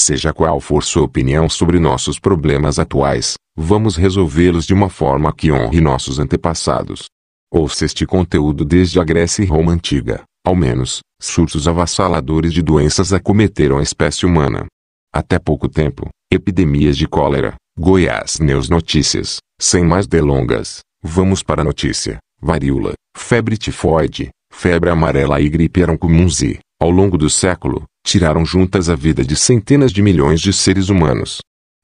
Seja qual for sua opinião sobre nossos problemas atuais, vamos resolvê-los de uma forma que honre nossos antepassados. Ouça este conteúdo desde a Grécia e Roma Antiga, ao menos, surtos avassaladores de doenças acometeram a espécie humana. Até pouco tempo, epidemias de cólera, Goiás News Notícias, sem mais delongas, vamos para a notícia, varíola, febre tifoide, febre amarela e gripe eram comuns e, ao longo do século, tiraram juntas a vida de centenas de milhões de seres humanos.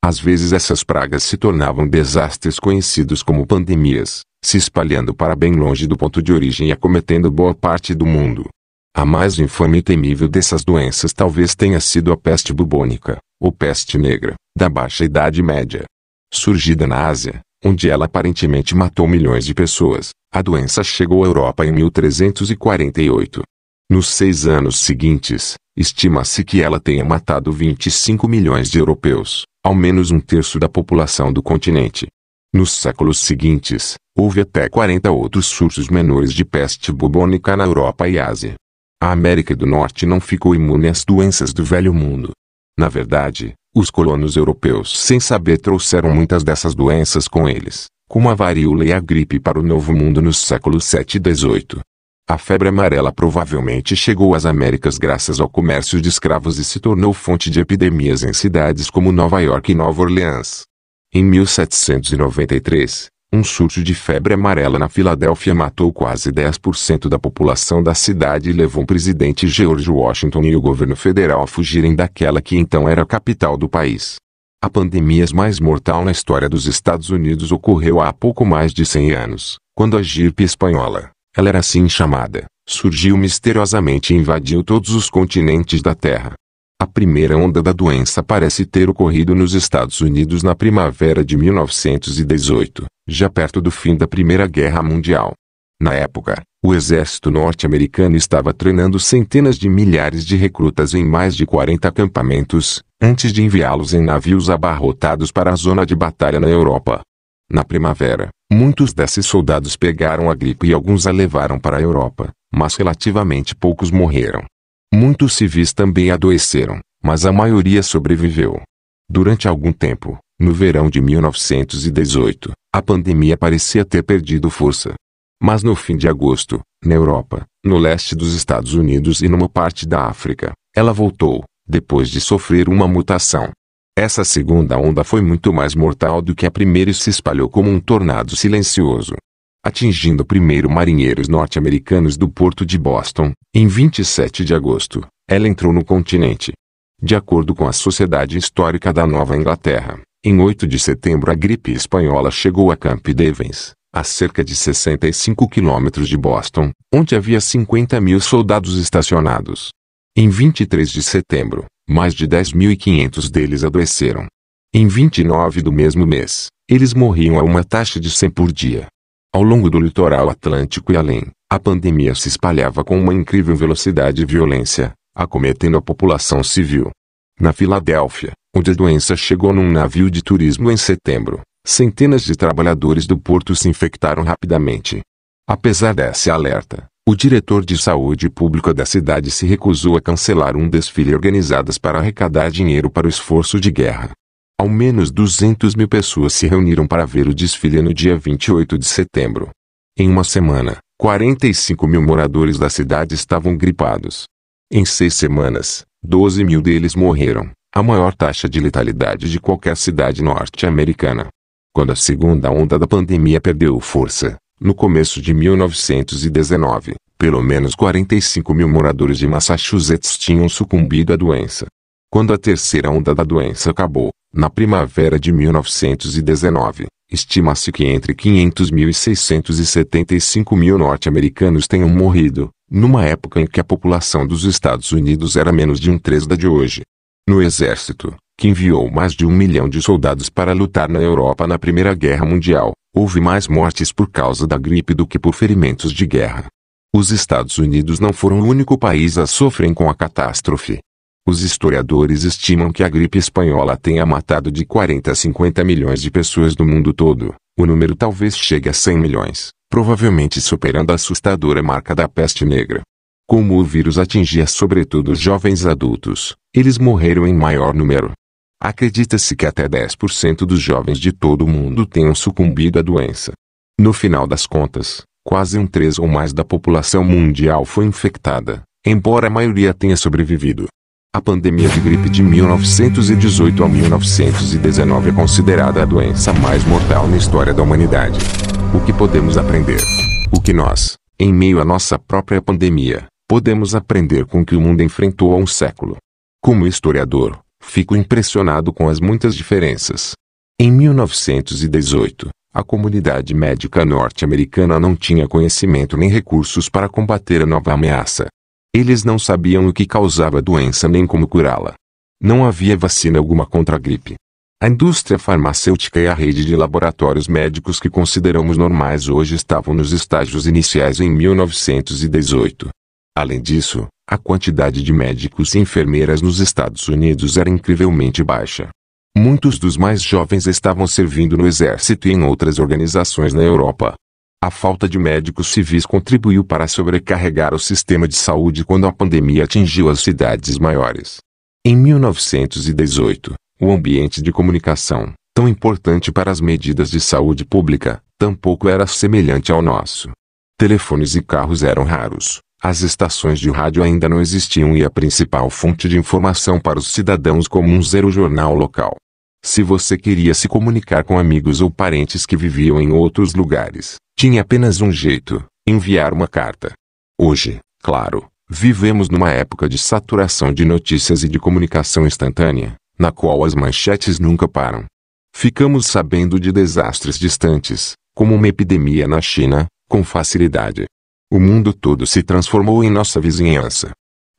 Às vezes essas pragas se tornavam desastres conhecidos como pandemias, se espalhando para bem longe do ponto de origem e acometendo boa parte do mundo. A mais infame e temível dessas doenças talvez tenha sido a peste bubônica, ou peste negra, da Baixa Idade Média. Surgida na Ásia, onde ela aparentemente matou milhões de pessoas, a doença chegou à Europa em 1348. Nos seis anos seguintes, Estima-se que ela tenha matado 25 milhões de europeus, ao menos um terço da população do continente. Nos séculos seguintes, houve até 40 outros surtos menores de peste bubônica na Europa e Ásia. A América do Norte não ficou imune às doenças do Velho Mundo. Na verdade, os colonos europeus, sem saber, trouxeram muitas dessas doenças com eles, como a varíola e a gripe para o Novo Mundo nos séculos 7 e 18. A febre amarela provavelmente chegou às Américas graças ao comércio de escravos e se tornou fonte de epidemias em cidades como Nova York e Nova Orleans. Em 1793, um surto de febre amarela na Filadélfia matou quase 10% da população da cidade e levou o presidente George Washington e o governo federal a fugirem daquela que então era a capital do país. A pandemia mais mortal na história dos Estados Unidos ocorreu há pouco mais de 100 anos, quando a gripe espanhola, ela era assim chamada. Surgiu misteriosamente e invadiu todos os continentes da Terra. A primeira onda da doença parece ter ocorrido nos Estados Unidos na primavera de 1918, já perto do fim da Primeira Guerra Mundial. Na época, o exército norte-americano estava treinando centenas de milhares de recrutas em mais de 40 acampamentos, antes de enviá-los em navios abarrotados para a zona de batalha na Europa. Na primavera, Muitos desses soldados pegaram a gripe e alguns a levaram para a Europa, mas relativamente poucos morreram. Muitos civis também adoeceram, mas a maioria sobreviveu. Durante algum tempo, no verão de 1918, a pandemia parecia ter perdido força. Mas no fim de agosto, na Europa, no leste dos Estados Unidos e numa parte da África, ela voltou, depois de sofrer uma mutação. Essa segunda onda foi muito mais mortal do que a primeira e se espalhou como um tornado silencioso, atingindo primeiro marinheiros norte-americanos do porto de Boston. Em 27 de agosto, ela entrou no continente. De acordo com a Sociedade Histórica da Nova Inglaterra, em 8 de setembro a gripe espanhola chegou a Camp Devens, a cerca de 65 quilômetros de Boston, onde havia 50 mil soldados estacionados. Em 23 de setembro, mais de 10.500 deles adoeceram. Em 29 do mesmo mês, eles morriam a uma taxa de 100 por dia. Ao longo do litoral atlântico e além, a pandemia se espalhava com uma incrível velocidade e violência, acometendo a população civil. Na Filadélfia, onde a doença chegou num navio de turismo em setembro, centenas de trabalhadores do porto se infectaram rapidamente. Apesar desse alerta, o diretor de saúde pública da cidade se recusou a cancelar um desfile organizado para arrecadar dinheiro para o esforço de guerra. Ao menos 200 mil pessoas se reuniram para ver o desfile no dia 28 de setembro. Em uma semana, 45 mil moradores da cidade estavam gripados. Em seis semanas, 12 mil deles morreram, a maior taxa de letalidade de qualquer cidade norte-americana. Quando a segunda onda da pandemia perdeu força, no começo de 1919, pelo menos 45 mil moradores de Massachusetts tinham sucumbido à doença. Quando a terceira onda da doença acabou, na primavera de 1919, estima-se que entre 500 mil e 675 mil norte-americanos tenham morrido, numa época em que a população dos Estados Unidos era menos de um terço da de hoje. No exército, que enviou mais de um milhão de soldados para lutar na Europa na Primeira Guerra Mundial, houve mais mortes por causa da gripe do que por ferimentos de guerra. Os Estados Unidos não foram o único país a sofrer com a catástrofe. Os historiadores estimam que a gripe espanhola tenha matado de 40 a 50 milhões de pessoas do mundo todo. O número talvez chegue a 100 milhões, provavelmente superando a assustadora marca da peste negra. Como o vírus atingia sobretudo jovens adultos, eles morreram em maior número. Acredita-se que até 10% dos jovens de todo o mundo tenham sucumbido à doença. No final das contas, quase um terço ou mais da população mundial foi infectada, embora a maioria tenha sobrevivido. A pandemia de gripe de 1918 a 1919 é considerada a doença mais mortal na história da humanidade. O que podemos aprender? O que nós, em meio à nossa própria pandemia, podemos aprender com o que o mundo enfrentou há um século? Como historiador, Fico impressionado com as muitas diferenças. Em 1918, a comunidade médica norte-americana não tinha conhecimento nem recursos para combater a nova ameaça. Eles não sabiam o que causava a doença nem como curá-la. Não havia vacina alguma contra a gripe. A indústria farmacêutica e a rede de laboratórios médicos que consideramos normais hoje estavam nos estágios iniciais em 1918. Além disso, a quantidade de médicos e enfermeiras nos Estados Unidos era incrivelmente baixa. Muitos dos mais jovens estavam servindo no exército e em outras organizações na Europa. A falta de médicos civis contribuiu para sobrecarregar o sistema de saúde quando a pandemia atingiu as cidades maiores. Em 1918, o ambiente de comunicação, tão importante para as medidas de saúde pública, tampouco era semelhante ao nosso. Telefones e carros eram raros. As estações de rádio ainda não existiam e a principal fonte de informação para os cidadãos comuns era o jornal local. Se você queria se comunicar com amigos ou parentes que viviam em outros lugares, tinha apenas um jeito: enviar uma carta. Hoje, claro, vivemos numa época de saturação de notícias e de comunicação instantânea, na qual as manchetes nunca param. Ficamos sabendo de desastres distantes, como uma epidemia na China, com facilidade. O mundo todo se transformou em nossa vizinhança.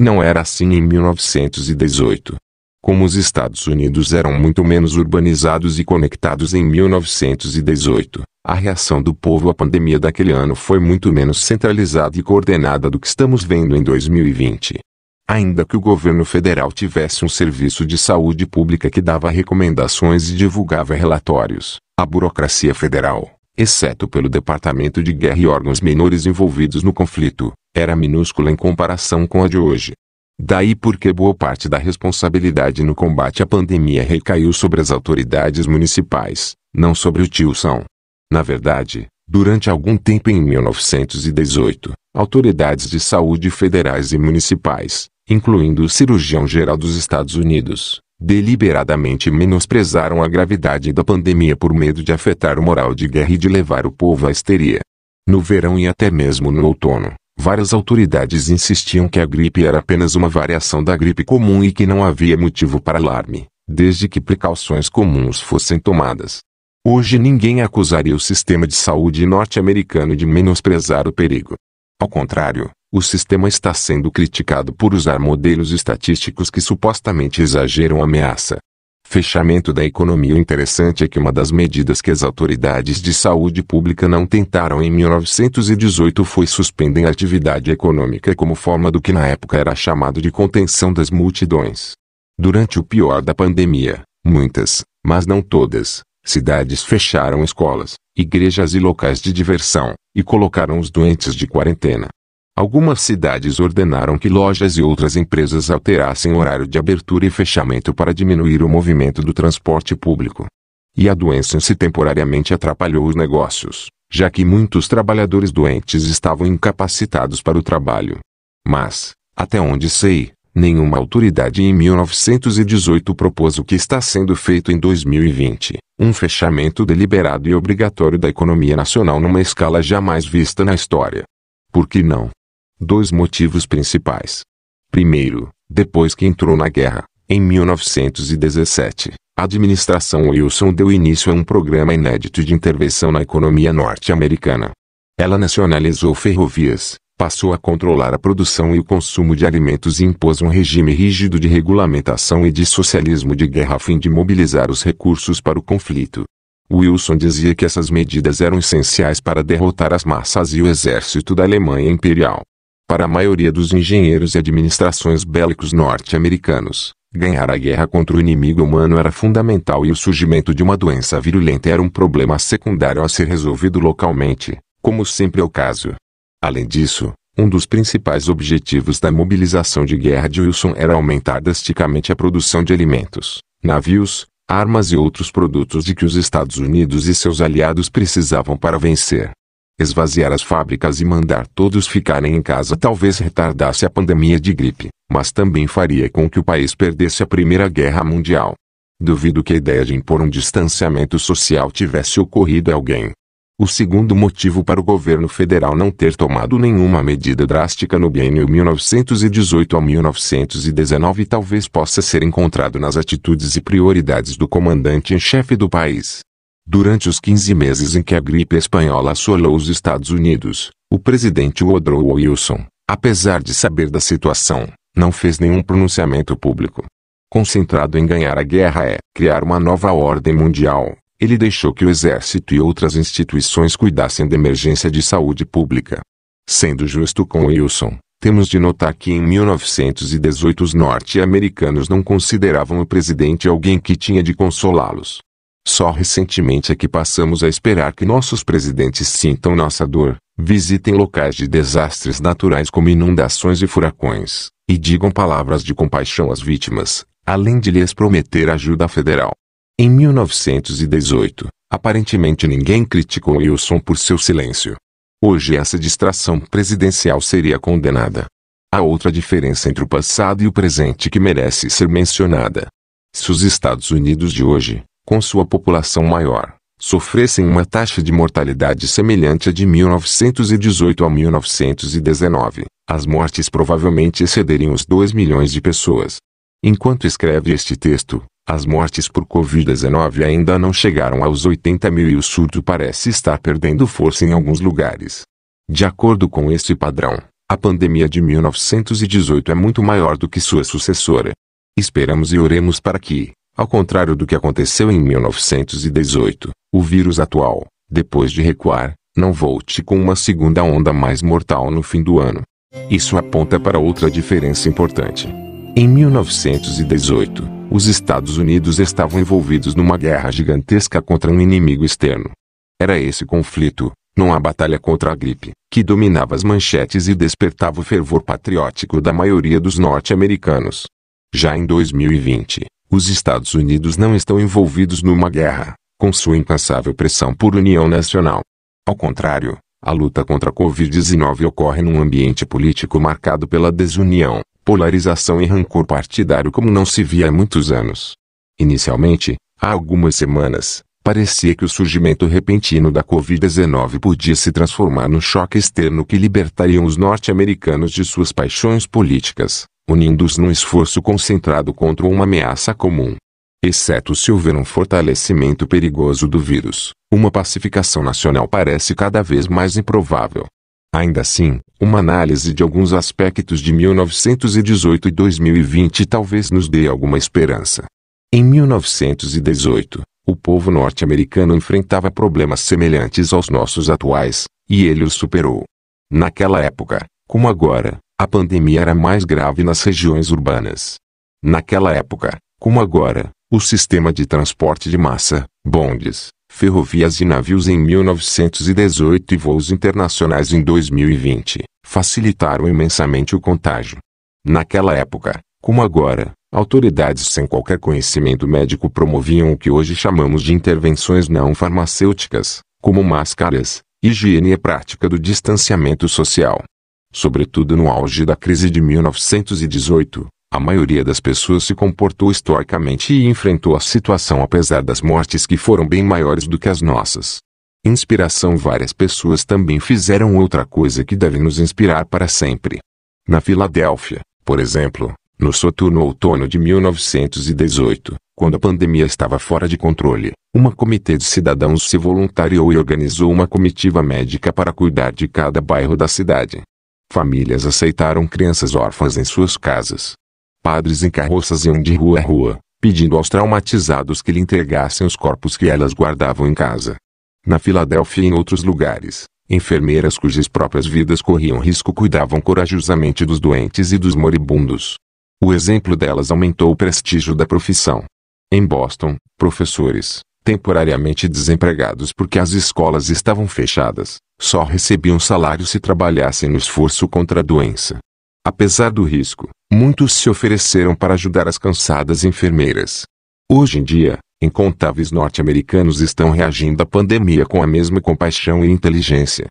Não era assim em 1918. Como os Estados Unidos eram muito menos urbanizados e conectados em 1918, a reação do povo à pandemia daquele ano foi muito menos centralizada e coordenada do que estamos vendo em 2020. Ainda que o governo federal tivesse um serviço de saúde pública que dava recomendações e divulgava relatórios, a burocracia federal exceto pelo Departamento de Guerra e órgãos menores envolvidos no conflito, era minúscula em comparação com a de hoje. Daí porque boa parte da responsabilidade no combate à pandemia recaiu sobre as autoridades municipais, não sobre o tio São. Na verdade, durante algum tempo em 1918, autoridades de saúde federais e municipais, incluindo o cirurgião-geral dos Estados Unidos, deliberadamente menosprezaram a gravidade da pandemia por medo de afetar o moral de guerra e de levar o povo à histeria. No verão e até mesmo no outono, várias autoridades insistiam que a gripe era apenas uma variação da gripe comum e que não havia motivo para alarme, desde que precauções comuns fossem tomadas. Hoje ninguém acusaria o sistema de saúde norte-americano de menosprezar o perigo. Ao contrário, o sistema está sendo criticado por usar modelos estatísticos que supostamente exageram a ameaça. Fechamento da economia. O interessante é que uma das medidas que as autoridades de saúde pública não tentaram em 1918 foi suspender a atividade econômica como forma do que na época era chamado de contenção das multidões. Durante o pior da pandemia, muitas, mas não todas, cidades fecharam escolas, igrejas e locais de diversão, e colocaram os doentes de quarentena. Algumas cidades ordenaram que lojas e outras empresas alterassem o horário de abertura e fechamento para diminuir o movimento do transporte público. E a doença se temporariamente atrapalhou os negócios, já que muitos trabalhadores doentes estavam incapacitados para o trabalho. Mas, até onde sei, nenhuma autoridade em 1918 propôs o que está sendo feito em 2020, um fechamento deliberado e obrigatório da economia nacional numa escala jamais vista na história. Por que não? Dois motivos principais. Primeiro, depois que entrou na guerra, em 1917, a administração Wilson deu início a um programa inédito de intervenção na economia norte-americana. Ela nacionalizou ferrovias, passou a controlar a produção e o consumo de alimentos e impôs um regime rígido de regulamentação e de socialismo de guerra a fim de mobilizar os recursos para o conflito. Wilson dizia que essas medidas eram essenciais para derrotar as massas e o exército da Alemanha Imperial. Para a maioria dos engenheiros e administrações bélicos norte-americanos, ganhar a guerra contra o inimigo humano era fundamental e o surgimento de uma doença virulenta era um problema secundário a ser resolvido localmente, como sempre é o caso. Além disso, um dos principais objetivos da mobilização de guerra de Wilson era aumentar drasticamente a produção de alimentos, navios, armas e outros produtos de que os Estados Unidos e seus aliados precisavam para vencer. Esvaziar as fábricas e mandar todos ficarem em casa talvez retardasse a pandemia de gripe, mas também faria com que o país perdesse a Primeira Guerra Mundial. Duvido que a ideia de impor um distanciamento social tivesse ocorrido a alguém. O segundo motivo para o governo federal não ter tomado nenhuma medida drástica no bienio 1918 a 1919 talvez possa ser encontrado nas atitudes e prioridades do comandante em chefe do país. Durante os 15 meses em que a gripe espanhola assolou os Estados Unidos, o presidente Woodrow Wilson, apesar de saber da situação, não fez nenhum pronunciamento público. Concentrado em ganhar a guerra é criar uma nova ordem mundial, ele deixou que o exército e outras instituições cuidassem da emergência de saúde pública. Sendo justo com Wilson, temos de notar que em 1918 os norte-americanos não consideravam o presidente alguém que tinha de consolá-los. Só recentemente é que passamos a esperar que nossos presidentes sintam nossa dor, visitem locais de desastres naturais como inundações e furacões, e digam palavras de compaixão às vítimas, além de lhes prometer ajuda federal. Em 1918, aparentemente ninguém criticou Wilson por seu silêncio. Hoje essa distração presidencial seria condenada. Há outra diferença entre o passado e o presente que merece ser mencionada. Se os Estados Unidos de hoje, com sua população maior, sofressem uma taxa de mortalidade semelhante à de 1918 a 1919, as mortes provavelmente excederiam os 2 milhões de pessoas. Enquanto escreve este texto, as mortes por Covid-19 ainda não chegaram aos 80 mil e o surto parece estar perdendo força em alguns lugares. De acordo com este padrão, a pandemia de 1918 é muito maior do que sua sucessora. Esperamos e oremos para que, ao contrário do que aconteceu em 1918, o vírus atual, depois de recuar, não volte com uma segunda onda mais mortal no fim do ano. Isso aponta para outra diferença importante. Em 1918, os Estados Unidos estavam envolvidos numa guerra gigantesca contra um inimigo externo. Era esse conflito, não a batalha contra a gripe, que dominava as manchetes e despertava o fervor patriótico da maioria dos norte-americanos. Já em 2020, os Estados Unidos não estão envolvidos numa guerra, com sua incansável pressão por união nacional. Ao contrário, a luta contra a Covid-19 ocorre num ambiente político marcado pela desunião, polarização e rancor partidário como não se via há muitos anos. Inicialmente, há algumas semanas, parecia que o surgimento repentino da Covid-19 podia se transformar num choque externo que libertariam os norte-americanos de suas paixões políticas, unindo-os num esforço concentrado contra uma ameaça comum. Exceto se houver um fortalecimento perigoso do vírus, uma pacificação nacional parece cada vez mais improvável. Ainda assim, uma análise de alguns aspectos de 1918 e 2020 talvez nos dê alguma esperança. Em 1918, o povo norte-americano enfrentava problemas semelhantes aos nossos atuais, e ele os superou. Naquela época, como agora, a pandemia era mais grave nas regiões urbanas. Naquela época, como agora, o sistema de transporte de massa, bondes, ferrovias e navios em 1918 e voos internacionais em 2020, facilitaram imensamente o contágio. Naquela época, como agora, autoridades sem qualquer conhecimento médico promoviam o que hoje chamamos de intervenções não farmacêuticas, como máscaras, higiene e prática do distanciamento social. Sobretudo no auge da crise de 1918, a maioria das pessoas se comportou estoicamente e enfrentou a situação apesar das mortes que foram bem maiores do que as nossas. Inspiração Várias pessoas também fizeram outra coisa que deve nos inspirar para sempre. Na Filadélfia, por exemplo, no soturno outono de 1918, quando a pandemia estava fora de controle, uma comitê de cidadãos se voluntariou e organizou uma comitiva médica para cuidar de cada bairro da cidade. Famílias aceitaram crianças órfãs em suas casas. Padres em carroças iam de rua a rua, pedindo aos traumatizados que lhe entregassem os corpos que elas guardavam em casa. Na Filadélfia e em outros lugares, enfermeiras cujas próprias vidas corriam risco cuidavam corajosamente dos doentes e dos moribundos. O exemplo delas aumentou o prestígio da profissão. Em Boston, professores, temporariamente desempregados porque as escolas estavam fechadas, só recebiam salário se trabalhassem no esforço contra a doença. Apesar do risco, muitos se ofereceram para ajudar as cansadas enfermeiras. Hoje em dia, incontáveis norte-americanos estão reagindo à pandemia com a mesma compaixão e inteligência.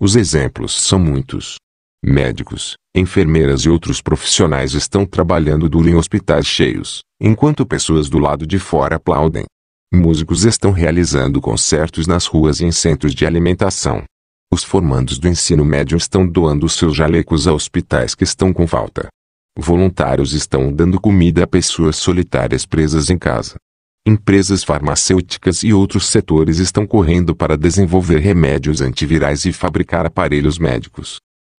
Os exemplos são muitos. Médicos, enfermeiras e outros profissionais estão trabalhando duro em hospitais cheios, enquanto pessoas do lado de fora aplaudem. Músicos estão realizando concertos nas ruas e em centros de alimentação. Os formandos do ensino médio estão doando seus jalecos a hospitais que estão com falta. Voluntários estão dando comida a pessoas solitárias presas em casa. Empresas farmacêuticas e outros setores estão correndo para desenvolver remédios antivirais e fabricar aparelhos médicos.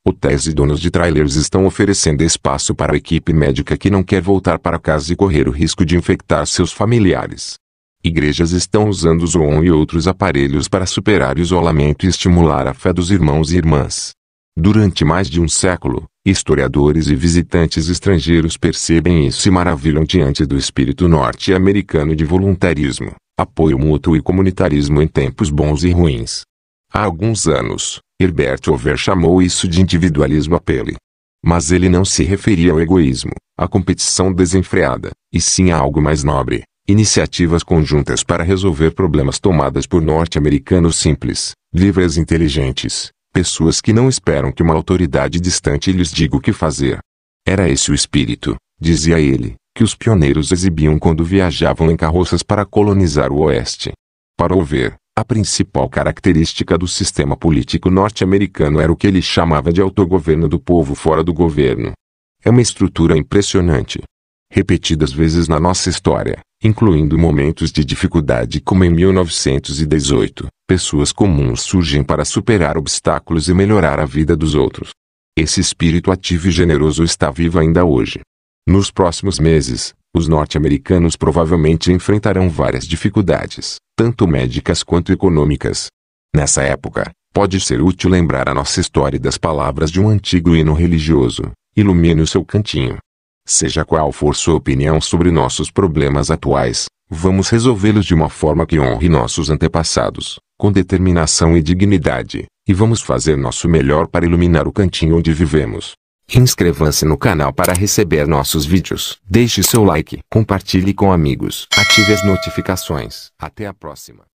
Hotéis e donos de trailers estão oferecendo espaço para a equipe médica que não quer voltar para casa e correr o risco de infectar seus familiares. Igrejas estão usando Zoom e outros aparelhos para superar o isolamento e estimular a fé dos irmãos e irmãs. Durante mais de um século, historiadores e visitantes estrangeiros percebem isso e maravilham diante do espírito norte-americano de voluntarismo, apoio mútuo e comunitarismo em tempos bons e ruins. Há alguns anos, Herbert Hoover chamou isso de individualismo apele. Mas ele não se referia ao egoísmo, à competição desenfreada, e sim a algo mais nobre, Iniciativas conjuntas para resolver problemas tomadas por norte-americanos simples, livres e inteligentes, pessoas que não esperam que uma autoridade distante lhes diga o que fazer. Era esse o espírito, dizia ele, que os pioneiros exibiam quando viajavam em carroças para colonizar o Oeste. Para o ver, a principal característica do sistema político norte-americano era o que ele chamava de autogoverno do povo fora do governo. É uma estrutura impressionante. Repetidas vezes na nossa história, incluindo momentos de dificuldade como em 1918, pessoas comuns surgem para superar obstáculos e melhorar a vida dos outros. Esse espírito ativo e generoso está vivo ainda hoje. Nos próximos meses, os norte-americanos provavelmente enfrentarão várias dificuldades, tanto médicas quanto econômicas. Nessa época, pode ser útil lembrar a nossa história das palavras de um antigo hino religioso. Ilumine o seu cantinho. Seja qual for sua opinião sobre nossos problemas atuais, vamos resolvê-los de uma forma que honre nossos antepassados, com determinação e dignidade, e vamos fazer nosso melhor para iluminar o cantinho onde vivemos. Inscreva-se no canal para receber nossos vídeos. Deixe seu like, compartilhe com amigos, ative as notificações. Até a próxima.